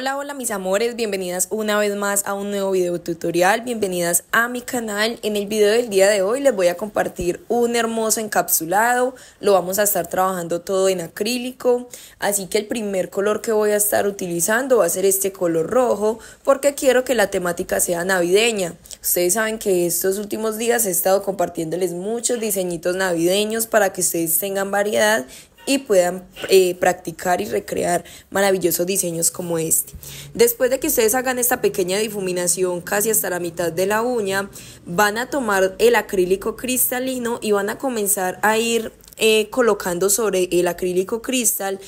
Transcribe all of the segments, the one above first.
Hola, hola mis amores, bienvenidas una vez más a un nuevo video tutorial, bienvenidas a mi canal. En el video del día de hoy les voy a compartir un hermoso encapsulado, lo vamos a estar trabajando todo en acrílico, así que el primer color que voy a estar utilizando va a ser este color rojo, porque quiero que la temática sea navideña. Ustedes saben que estos últimos días he estado compartiéndoles muchos diseñitos navideños para que ustedes tengan variedad y puedan eh, practicar y recrear maravillosos diseños como este. Después de que ustedes hagan esta pequeña difuminación casi hasta la mitad de la uña, van a tomar el acrílico cristalino y van a comenzar a ir eh, colocando sobre el acrílico cristal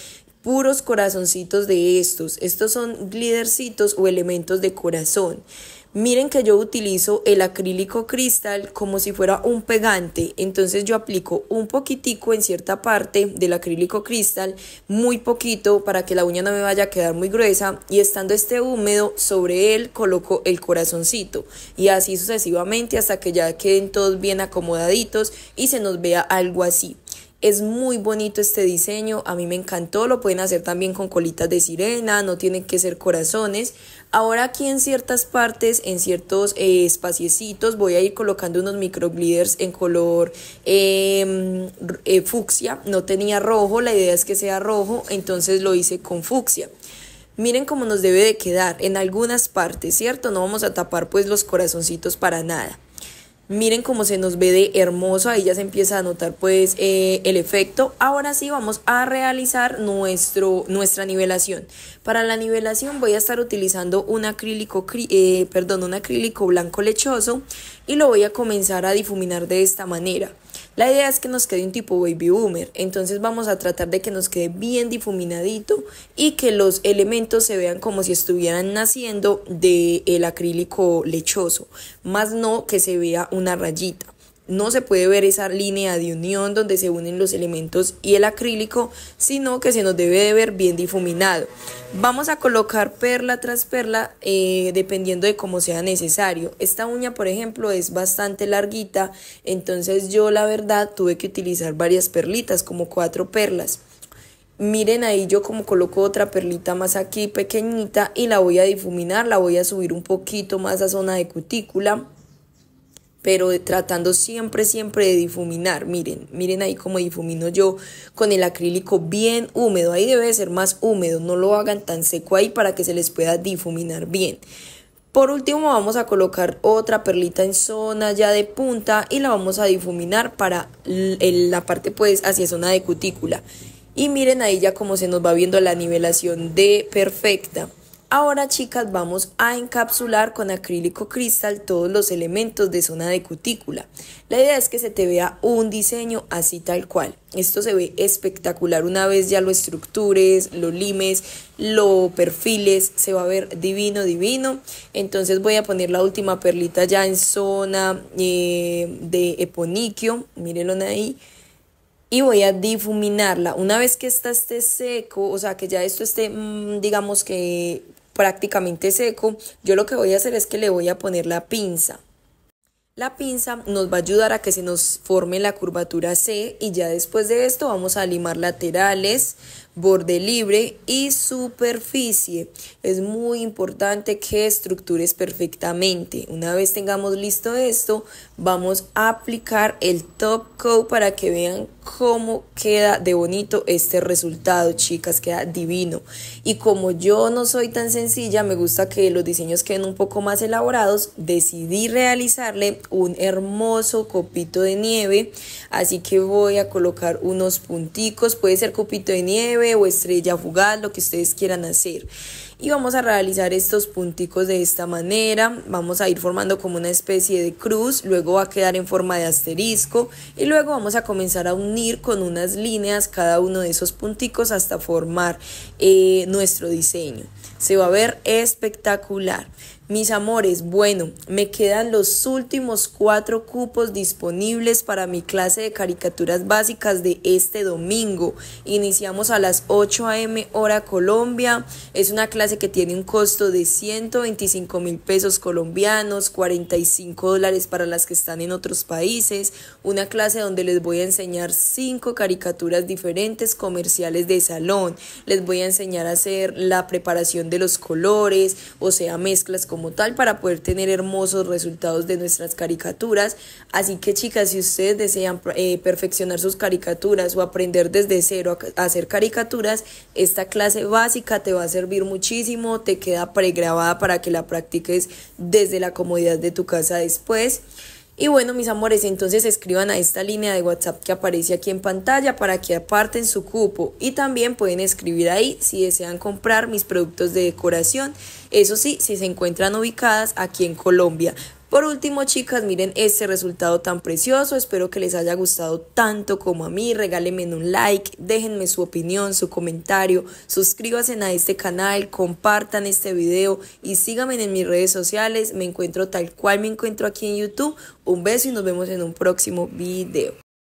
puros corazoncitos de estos. Estos son glidercitos o elementos de corazón. Miren que yo utilizo el acrílico cristal como si fuera un pegante, entonces yo aplico un poquitico en cierta parte del acrílico cristal, muy poquito para que la uña no me vaya a quedar muy gruesa y estando este húmedo sobre él coloco el corazoncito y así sucesivamente hasta que ya queden todos bien acomodaditos y se nos vea algo así. Es muy bonito este diseño, a mí me encantó, lo pueden hacer también con colitas de sirena, no tienen que ser corazones. Ahora aquí en ciertas partes, en ciertos eh, espaciecitos, voy a ir colocando unos micro gliders en color em, eh, fucsia, no tenía rojo, la idea es que sea rojo, entonces lo hice con fucsia. Miren cómo nos debe de quedar en algunas partes, ¿cierto? No vamos a tapar pues los corazoncitos para nada. Miren cómo se nos ve de hermoso, ahí ya se empieza a notar pues eh, el efecto. Ahora sí vamos a realizar nuestro, nuestra nivelación. Para la nivelación voy a estar utilizando un acrílico, eh, perdón, un acrílico blanco lechoso y lo voy a comenzar a difuminar de esta manera. La idea es que nos quede un tipo baby boomer, entonces vamos a tratar de que nos quede bien difuminadito y que los elementos se vean como si estuvieran naciendo del el acrílico lechoso, más no que se vea una rayita no se puede ver esa línea de unión donde se unen los elementos y el acrílico, sino que se nos debe de ver bien difuminado. Vamos a colocar perla tras perla eh, dependiendo de cómo sea necesario. Esta uña, por ejemplo, es bastante larguita, entonces yo la verdad tuve que utilizar varias perlitas, como cuatro perlas. Miren ahí yo como coloco otra perlita más aquí pequeñita y la voy a difuminar, la voy a subir un poquito más a zona de cutícula pero tratando siempre, siempre de difuminar. Miren, miren ahí como difumino yo con el acrílico bien húmedo. Ahí debe de ser más húmedo, no lo hagan tan seco ahí para que se les pueda difuminar bien. Por último vamos a colocar otra perlita en zona ya de punta y la vamos a difuminar para la parte pues hacia zona de cutícula. Y miren ahí ya cómo se nos va viendo la nivelación de perfecta. Ahora chicas vamos a encapsular con acrílico cristal todos los elementos de zona de cutícula. La idea es que se te vea un diseño así tal cual. Esto se ve espectacular una vez ya lo estructures, lo limes, lo perfiles, se va a ver divino, divino. Entonces voy a poner la última perlita ya en zona eh, de eponiquio, mírenlo ahí y voy a difuminarla. Una vez que esta esté seco, o sea, que ya esto esté, mm, digamos que prácticamente seco, yo lo que voy a hacer es que le voy a poner la pinza. La pinza nos va a ayudar a que se nos forme la curvatura C y ya después de esto vamos a limar laterales, borde libre y superficie. Es muy importante que estructures perfectamente. Una vez tengamos listo esto, vamos a aplicar el top coat para que vean cómo queda de bonito este resultado, chicas, queda divino. Y como yo no soy tan sencilla, me gusta que los diseños queden un poco más elaborados, decidí realizarle un hermoso copito de nieve, así que voy a colocar unos punticos, puede ser copito de nieve, o estrella fugaz, lo que ustedes quieran hacer. Y vamos a realizar estos punticos de esta manera, vamos a ir formando como una especie de cruz, luego va a quedar en forma de asterisco y luego vamos a comenzar a unir con unas líneas cada uno de esos punticos hasta formar eh, nuestro diseño. Se va a ver espectacular. Mis amores, bueno, me quedan los últimos cuatro cupos disponibles para mi clase de caricaturas básicas de este domingo. Iniciamos a las 8 a.m. hora Colombia. Es una clase que tiene un costo de 125 mil pesos colombianos, 45 dólares para las que están en otros países. Una clase donde les voy a enseñar cinco caricaturas diferentes comerciales de salón. Les voy a enseñar a hacer la preparación de los colores, o sea, mezclas como tal para poder tener hermosos resultados de nuestras caricaturas. Así que chicas, si ustedes desean eh, perfeccionar sus caricaturas o aprender desde cero a hacer caricaturas, esta clase básica te va a servir muchísimo, te queda pregrabada para que la practiques desde la comodidad de tu casa después. Y bueno, mis amores, entonces escriban a esta línea de WhatsApp que aparece aquí en pantalla para que aparten su cupo. Y también pueden escribir ahí si desean comprar mis productos de decoración. Eso sí, si se encuentran ubicadas aquí en Colombia. Por último, chicas, miren este resultado tan precioso. Espero que les haya gustado tanto como a mí. Regálenme un like, déjenme su opinión, su comentario, suscríbanse a este canal, compartan este video y síganme en mis redes sociales. Me encuentro tal cual me encuentro aquí en YouTube. Un beso y nos vemos en un próximo video.